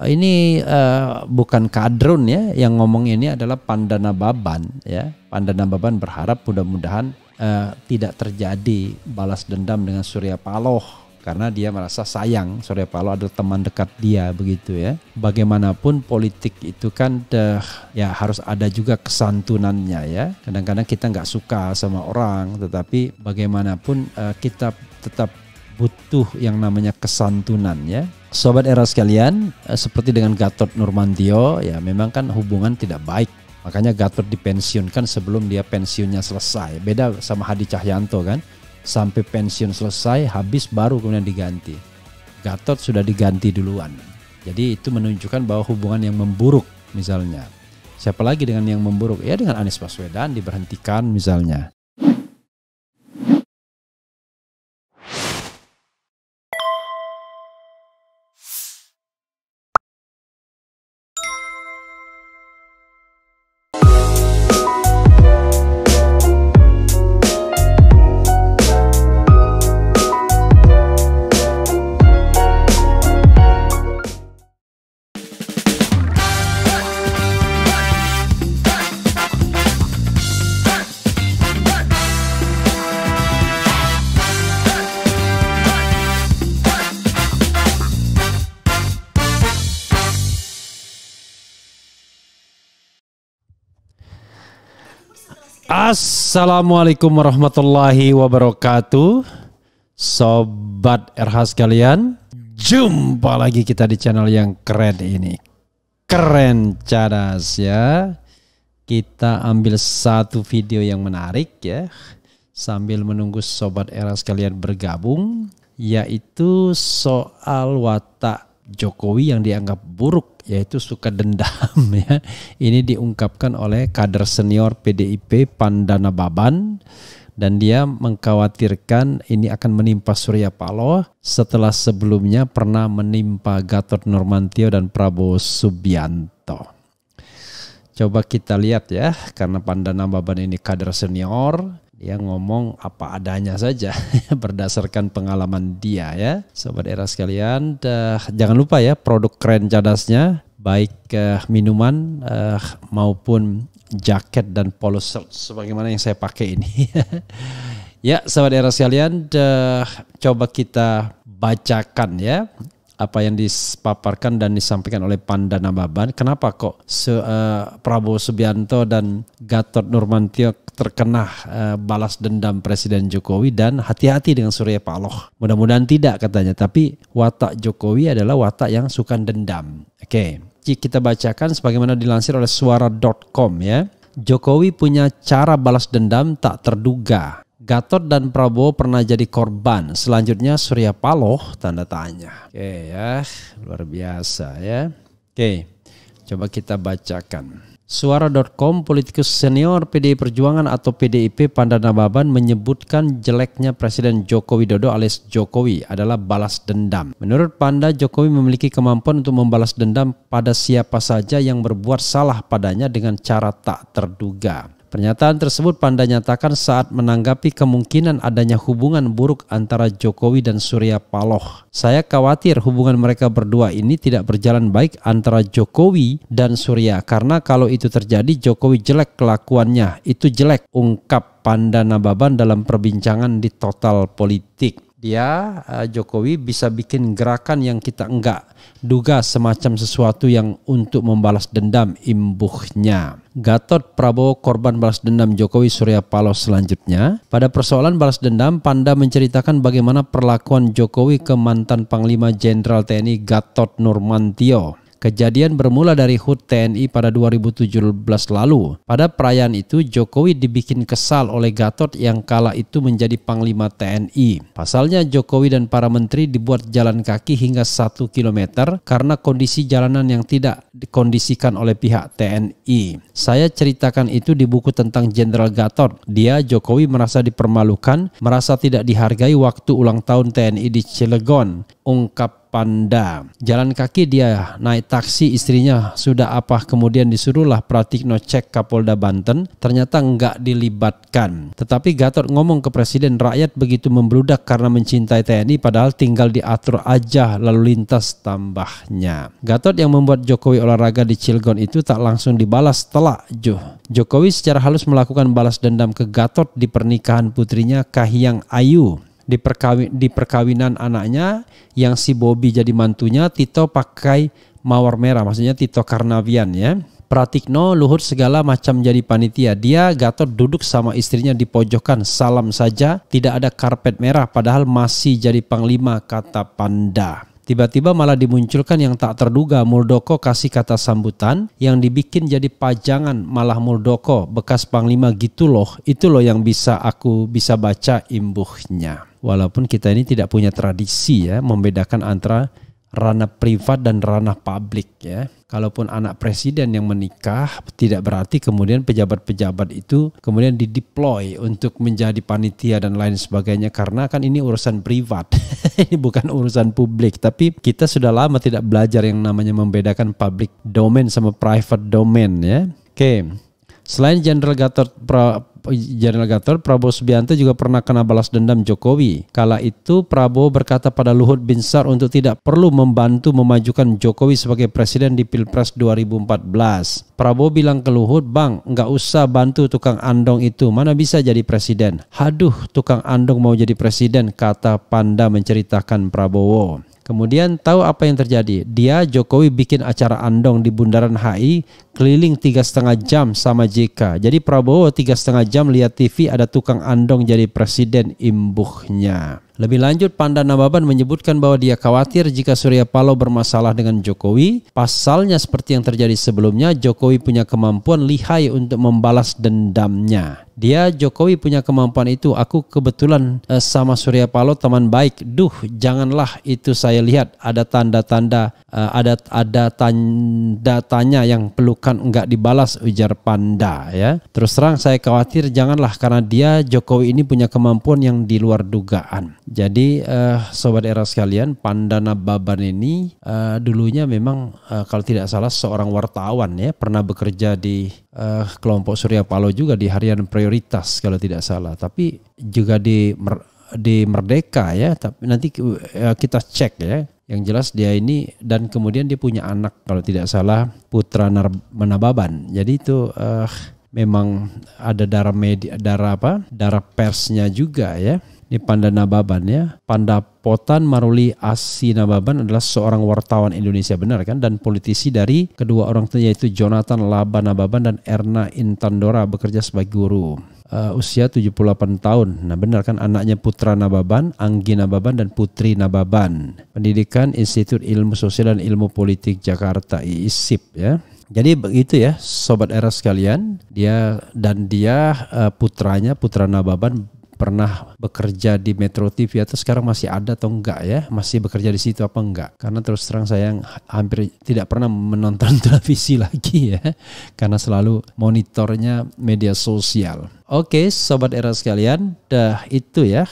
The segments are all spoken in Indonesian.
Eh, ini uh, bukan kadrun ya yang ngomong ini adalah Pandana Baban ya. Pandana Baban berharap mudah-mudahan uh, tidak terjadi balas dendam dengan Surya Paloh karena dia merasa sayang Surya Paloh adalah teman dekat dia begitu ya. Bagaimanapun politik itu kan deh, ya harus ada juga kesantunannya ya. Kadang-kadang kita nggak suka sama orang tetapi bagaimanapun uh, kita tetap butuh yang namanya kesantunan ya. Sobat era sekalian, eh, seperti dengan Gatot Nurmantio ya memang kan hubungan tidak baik. Makanya Gatot dipensiunkan sebelum dia pensiunnya selesai. Beda sama Hadi Cahyanto kan. Sampai pensiun selesai habis baru kemudian diganti. Gatot sudah diganti duluan. Jadi itu menunjukkan bahwa hubungan yang memburuk misalnya. Siapa lagi dengan yang memburuk? Ya dengan Anies Baswedan diberhentikan misalnya. Assalamualaikum warahmatullahi wabarakatuh Sobat RH sekalian Jumpa lagi kita di channel yang keren ini Keren cadas ya Kita ambil satu video yang menarik ya Sambil menunggu sobat RH sekalian bergabung Yaitu soal watak Jokowi yang dianggap buruk yaitu suka dendam ya. Ini diungkapkan oleh kader senior PDIP Pandana Baban dan dia mengkhawatirkan ini akan menimpa Surya Paloh setelah sebelumnya pernah menimpa Gatot Nurmantio dan Prabowo Subianto. Coba kita lihat ya, karena Pandana Baban ini kader senior, dia ngomong apa adanya saja berdasarkan pengalaman dia ya sobat era sekalian uh, jangan lupa ya produk keren cadasnya baik uh, minuman uh, maupun jaket dan polo shirt sebagaimana yang saya pakai ini ya sobat era sekalian uh, coba kita bacakan ya apa yang dipaparkan dan disampaikan oleh Pandana Baban. Kenapa kok se, uh, Prabowo Subianto dan Gatot Nurmantio terkena uh, eh, balas dendam Presiden Jokowi dan hati-hati dengan Surya Paloh. Mudah-mudahan tidak katanya, tapi watak Jokowi adalah watak yang suka dendam. Oke, okay. kita bacakan sebagaimana dilansir oleh suara.com ya. Jokowi punya cara balas dendam tak terduga. Gatot dan Prabowo pernah jadi korban. Selanjutnya Surya Paloh tanda tanya. Oke ya, luar biasa ya. Oke, coba kita bacakan. Suara.com politikus senior PDI Perjuangan atau PDIP Pandanababan menyebutkan jeleknya Presiden Joko Widodo alias Jokowi adalah balas dendam. Menurut Panda, Jokowi memiliki kemampuan untuk membalas dendam pada siapa saja yang berbuat salah padanya dengan cara tak terduga. Pernyataan tersebut Panda nyatakan saat menanggapi kemungkinan adanya hubungan buruk antara Jokowi dan Surya Paloh. Saya khawatir hubungan mereka berdua ini tidak berjalan baik antara Jokowi dan Surya karena kalau itu terjadi Jokowi jelek kelakuannya, itu jelek ungkap Panda Nababan dalam perbincangan di Total Politik dia eh, Jokowi bisa bikin gerakan yang kita enggak duga semacam sesuatu yang untuk membalas dendam imbuhnya. Gatot Prabowo korban balas dendam Jokowi Surya Paloh selanjutnya. Pada persoalan balas dendam, Panda menceritakan bagaimana perlakuan Jokowi ke mantan Panglima Jenderal TNI Gatot Nurmantio. Kejadian bermula dari HUT TNI pada 2017 lalu. Pada perayaan itu, Jokowi dibikin kesal oleh Gatot yang kala itu menjadi Panglima TNI. Pasalnya, Jokowi dan para menteri dibuat jalan kaki hingga 1 km karena kondisi jalanan yang tidak dikondisikan oleh pihak TNI. Saya ceritakan itu di buku tentang Jenderal Gatot. Dia, Jokowi, merasa dipermalukan, merasa tidak dihargai waktu ulang tahun TNI di Cilegon, ungkap Panda. Jalan kaki dia naik taksi istrinya sudah apa kemudian disuruhlah Pratikno cek Kapolda Banten ternyata nggak dilibatkan. Tetapi Gatot ngomong ke Presiden rakyat begitu membludak karena mencintai TNI padahal tinggal diatur aja lalu lintas tambahnya. Gatot yang membuat Jokowi olahraga di Cilegon itu tak langsung dibalas telak Juh. Jokowi secara halus melakukan balas dendam ke Gatot di pernikahan putrinya Kahiyang Ayu di, perkawin, di perkawinan anaknya yang si Bobby jadi mantunya Tito pakai mawar merah maksudnya Tito Karnavian ya Pratikno luhur segala macam jadi panitia. Dia Gatot duduk sama istrinya di pojokan salam saja, tidak ada karpet merah padahal masih jadi panglima kata Panda. Tiba-tiba malah dimunculkan yang tak terduga Muldoko kasih kata sambutan yang dibikin jadi pajangan malah Muldoko bekas panglima gitu loh. Itu loh yang bisa aku bisa baca imbuhnya walaupun kita ini tidak punya tradisi ya membedakan antara ranah privat dan ranah publik ya. Kalaupun anak presiden yang menikah tidak berarti kemudian pejabat-pejabat itu kemudian dideploy untuk menjadi panitia dan lain sebagainya karena kan ini urusan privat. ini bukan urusan publik, tapi kita sudah lama tidak belajar yang namanya membedakan public domain sama private domain ya. Oke. Okay. Selain General Gatot Jenderal oh, Gatot Prabowo Subianto juga pernah kena balas dendam Jokowi. Kala itu Prabowo berkata pada Luhut Binsar untuk tidak perlu membantu memajukan Jokowi sebagai presiden di Pilpres 2014. Prabowo bilang ke Luhut, Bang, nggak usah bantu tukang andong itu, mana bisa jadi presiden. Haduh, tukang andong mau jadi presiden, kata Panda menceritakan Prabowo. Kemudian tahu apa yang terjadi. Dia Jokowi bikin acara andong di Bundaran HI keliling tiga setengah jam sama JK. Jadi Prabowo tiga setengah jam lihat TV ada tukang andong jadi presiden imbuhnya. Lebih lanjut, Panda Nababan menyebutkan bahwa dia khawatir jika Surya Paloh bermasalah dengan Jokowi. Pasalnya seperti yang terjadi sebelumnya, Jokowi punya kemampuan lihai untuk membalas dendamnya. Dia Jokowi punya kemampuan itu. Aku kebetulan eh, sama Surya Paloh teman baik. Duh, janganlah itu saya lihat ada tanda-tanda eh, ada ada tanda tanya yang pelukan enggak dibalas ujar Panda ya. Terus terang saya khawatir janganlah karena dia Jokowi ini punya kemampuan yang di luar dugaan. Jadi uh, sobat era sekalian, Pandana Baban ini uh, dulunya memang uh, kalau tidak salah seorang wartawan ya pernah bekerja di uh, kelompok Surya Paloh juga di harian prioritas kalau tidak salah, tapi juga di Mer di Merdeka ya, tapi nanti uh, kita cek ya. Yang jelas dia ini dan kemudian dia punya anak kalau tidak salah Putra Menababan. Jadi itu uh, memang ada darah media darah apa? darah persnya juga ya Panda Nababan ya. Panda Potan Maruli Nababan adalah seorang wartawan Indonesia benar kan dan politisi dari kedua orang tuanya yaitu Jonathan Nababan dan Erna Intandora bekerja sebagai guru. Uh, usia 78 tahun. Nah benar kan anaknya Putra Nababan, Anggi Nababan dan Putri Nababan. Pendidikan Institut Ilmu Sosial dan Ilmu Politik Jakarta IISIP ya. Jadi begitu ya, sobat era sekalian. Dia dan dia eh, putranya Putra Nababan pernah bekerja di Metro TV atau sekarang masih ada atau enggak ya? Masih bekerja di situ apa enggak? Karena terus terang saya hampir tidak pernah menonton televisi lagi ya. Karena selalu monitornya media sosial. Oke, sobat era sekalian, dah itu ya.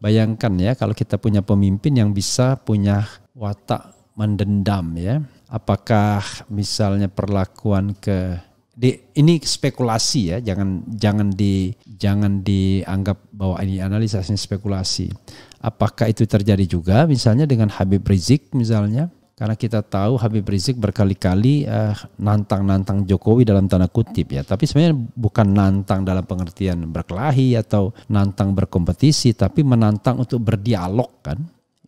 Bayangkan ya kalau kita punya pemimpin yang bisa punya watak mendendam ya. Apakah misalnya perlakuan ke di, ini spekulasi ya, jangan jangan di jangan dianggap bahwa ini analisisnya spekulasi. Apakah itu terjadi juga misalnya dengan Habib Rizik misalnya? Karena kita tahu Habib Rizik berkali-kali uh, nantang-nantang Jokowi dalam tanda kutip ya. Tapi sebenarnya bukan nantang dalam pengertian berkelahi atau nantang berkompetisi, tapi menantang untuk berdialog kan.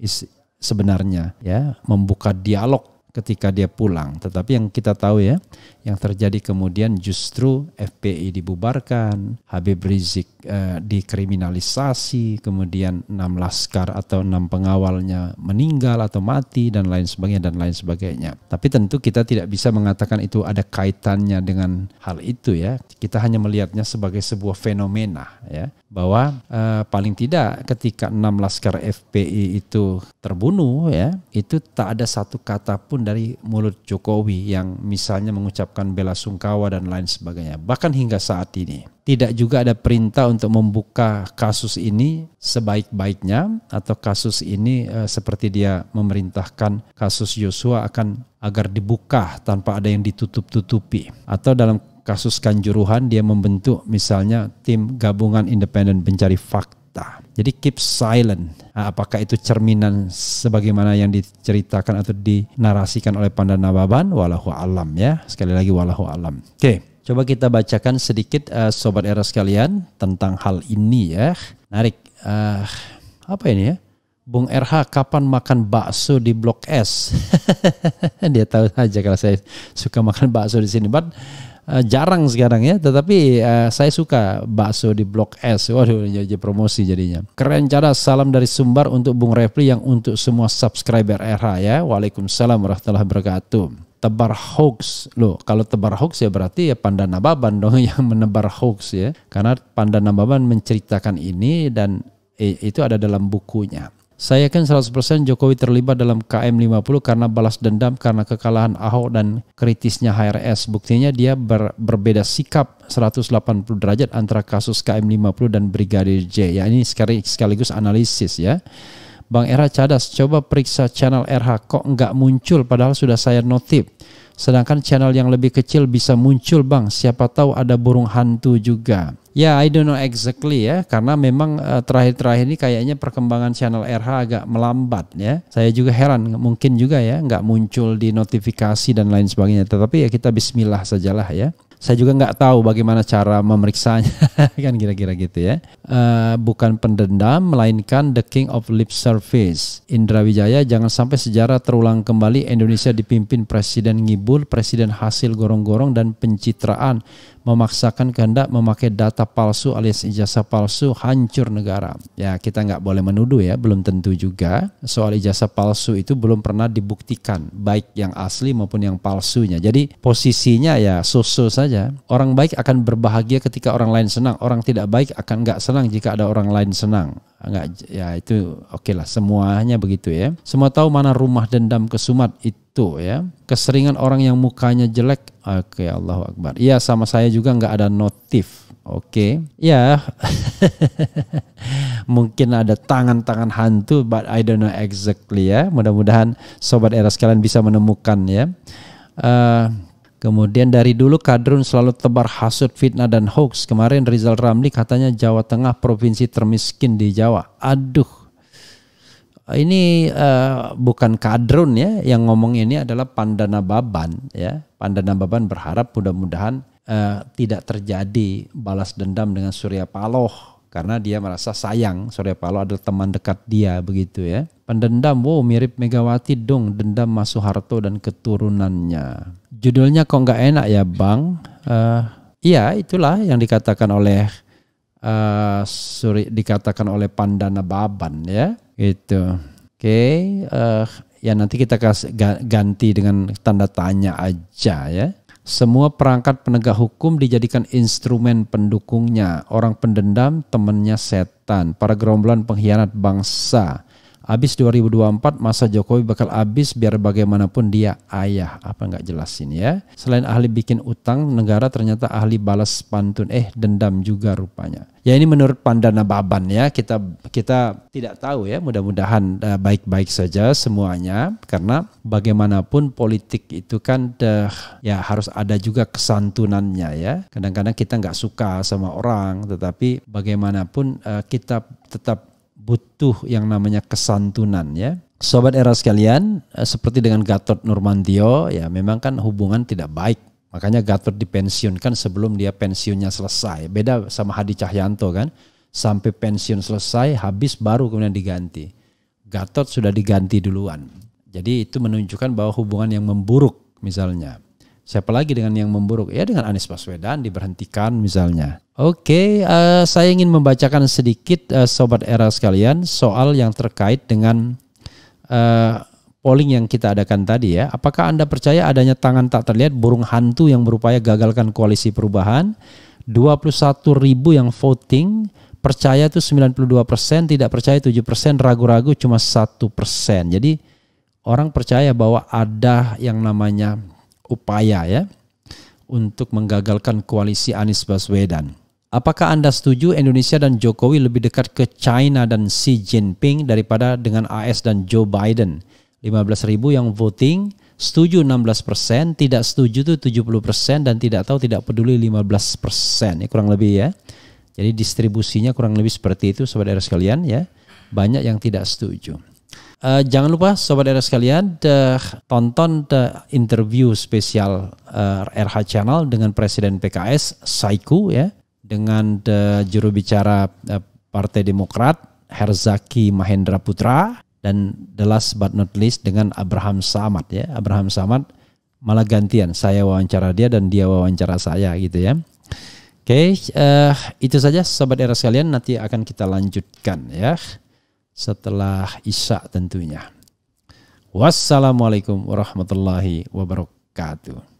Is, sebenarnya ya membuka dialog ketika dia pulang. Tetapi yang kita tahu ya, yang terjadi kemudian justru FPI dibubarkan, Habib Rizik eh, dikriminalisasi, kemudian enam laskar atau enam pengawalnya meninggal atau mati dan lain sebagainya dan lain sebagainya. Tapi tentu kita tidak bisa mengatakan itu ada kaitannya dengan hal itu ya. Kita hanya melihatnya sebagai sebuah fenomena ya bahwa uh, paling tidak ketika enam laskar FPI itu terbunuh ya itu tak ada satu kata pun dari mulut Jokowi yang misalnya mengucap mengucapkan bela sungkawa dan lain sebagainya. Bahkan hingga saat ini. Tidak juga ada perintah untuk membuka kasus ini sebaik-baiknya atau kasus ini eh, seperti dia memerintahkan kasus Yosua akan agar dibuka tanpa ada yang ditutup-tutupi. Atau dalam kasus kanjuruhan dia membentuk misalnya tim gabungan independen pencari fakta kita. Jadi keep silent. Nah, apakah itu cerminan sebagaimana yang diceritakan atau dinarasikan oleh Pandan Nababan? Walahu alam ya. Sekali lagi walahu alam. Oke. Okay. Coba kita bacakan sedikit uh, sobat era sekalian tentang hal ini ya. Narik Uh, eh, apa ini ya? Bung RH kapan makan bakso di Blok S? Dia tahu saja kalau saya suka makan bakso di sini. But uh, jarang sekarang ya, tetapi uh, saya suka bakso di Blok S. Waduh, jadi promosi jadinya. Keren cara salam dari Sumbar untuk Bung Refli yang untuk semua subscriber RH ya. Waalaikumsalam warahmatullahi wabarakatuh. Tebar hoax loh, kalau tebar hoax ya berarti ya Pandan Nababan dong yang menebar hoax ya, karena Pandan Nababan menceritakan ini dan eh, itu ada dalam bukunya. Saya yakin 100% Jokowi terlibat dalam KM50 karena balas dendam karena kekalahan Ahok dan kritisnya HRS. Buktinya dia ber, berbeda sikap 180 derajat antara kasus KM50 dan Brigadir J. Ya ini sekali sekaligus analisis ya. Bang Era Cadas, coba periksa channel RH kok nggak muncul padahal sudah saya notif. Sedangkan channel yang lebih kecil bisa muncul bang, siapa tahu ada burung hantu juga. Ya, yeah, I don't know exactly ya, karena memang eh, terakhir-terakhir uh, ini kayaknya perkembangan channel RH agak melambat ya. Saya juga heran, mungkin juga ya, nggak muncul di notifikasi dan lain sebagainya. Tetapi ya kita Bismillah sajalah ya saya juga nggak tahu bagaimana cara memeriksanya kan kira-kira gitu ya uh, bukan pendendam melainkan the king of lip service Indra Wijaya jangan sampai sejarah terulang kembali Indonesia dipimpin presiden ngibul presiden hasil gorong-gorong dan pencitraan memaksakan kehendak memakai data palsu alias ijazah palsu hancur negara ya kita nggak boleh menuduh ya belum tentu juga soal ijazah palsu itu belum pernah dibuktikan baik yang asli maupun yang palsunya jadi posisinya ya susu saja saja. Orang baik akan berbahagia ketika orang lain senang. Orang tidak baik akan nggak senang jika ada orang lain senang. Nggak, ya itu oke lah semuanya begitu ya. Semua tahu mana rumah dendam kesumat itu ya. Keseringan orang yang mukanya jelek. Oke okay, Akbar. Iya sama saya juga nggak ada notif. Oke, okay. ya yeah. mungkin ada tangan-tangan hantu, but I don't know exactly ya. Mudah-mudahan sobat era sekalian bisa menemukan ya. Uh, Kemudian dari dulu kadrun selalu tebar hasut, fitnah dan hoax. Kemarin Rizal Ramli katanya Jawa Tengah provinsi termiskin di Jawa. Aduh. Ini uh, bukan kadrun ya yang ngomong ini adalah Pandana Baban ya. Pandana Baban berharap mudah-mudahan uh, tidak terjadi balas dendam dengan Surya Paloh karena dia merasa sayang Surya Paloh adalah teman dekat dia begitu ya. Pendendam wow mirip Megawati dong dendam Mas Masuharto dan keturunannya judulnya kok nggak enak ya bang uh, iya itulah yang dikatakan oleh uh, eh, suri dikatakan oleh Pandana Baban ya gitu oke okay, uh, eh, ya nanti kita kasih ganti dengan tanda tanya aja ya semua perangkat penegak hukum dijadikan instrumen pendukungnya. Orang pendendam, temannya setan. Para gerombolan pengkhianat bangsa. Habis 2024 masa Jokowi bakal habis biar bagaimanapun dia ayah. Apa nggak jelasin ya. Selain ahli bikin utang, negara ternyata ahli balas pantun. Eh dendam juga rupanya. Ya ini menurut Pandana Baban ya. Kita kita tidak tahu ya. Mudah-mudahan eh, baik-baik saja semuanya. Karena bagaimanapun politik itu kan uh, ya harus ada juga kesantunannya ya. Kadang-kadang kita nggak suka sama orang. Tetapi bagaimanapun eh, kita tetap butuh yang namanya kesantunan ya. Sobat era sekalian, eh, seperti dengan Gatot Nurmantio ya memang kan hubungan tidak baik. Makanya Gatot dipensiunkan sebelum dia pensiunnya selesai. Beda sama Hadi Cahyanto kan. Sampai pensiun selesai habis baru kemudian diganti. Gatot sudah diganti duluan. Jadi itu menunjukkan bahwa hubungan yang memburuk misalnya. Siapa lagi dengan yang memburuk? Ya dengan Anies Baswedan diberhentikan misalnya. Oke, okay, uh, eh, saya ingin membacakan sedikit uh, sobat era sekalian soal yang terkait dengan uh, polling yang kita adakan tadi ya. Apakah Anda percaya adanya tangan tak terlihat burung hantu yang berupaya gagalkan koalisi perubahan? 21 ribu yang voting percaya itu 92 persen, tidak percaya 7 persen, ragu-ragu cuma satu persen. Jadi orang percaya bahwa ada yang namanya upaya ya untuk menggagalkan koalisi Anies Baswedan. Apakah Anda setuju Indonesia dan Jokowi lebih dekat ke China dan Xi Jinping daripada dengan AS dan Joe Biden? 15.000 yang voting, setuju 16%, tidak setuju itu 70% dan tidak tahu tidak peduli 15%. Ya, kurang lebih ya. Jadi distribusinya kurang lebih seperti itu saudara sekalian ya. Banyak yang tidak setuju. Uh, jangan lupa sobat era sekalian uh, tonton the interview spesial uh, eh, RH Channel dengan Presiden PKS Saiku ya dengan the, juru bicara uh, Partai Demokrat Herzaki Mahendra Putra dan the last but not least dengan Abraham Samad ya Abraham Samad malah gantian saya wawancara dia dan dia wawancara saya gitu ya. Oke, okay, uh, itu saja sobat era sekalian nanti akan kita lanjutkan ya setelah Isya tentunya. Wassalamualaikum warahmatullahi wabarakatuh.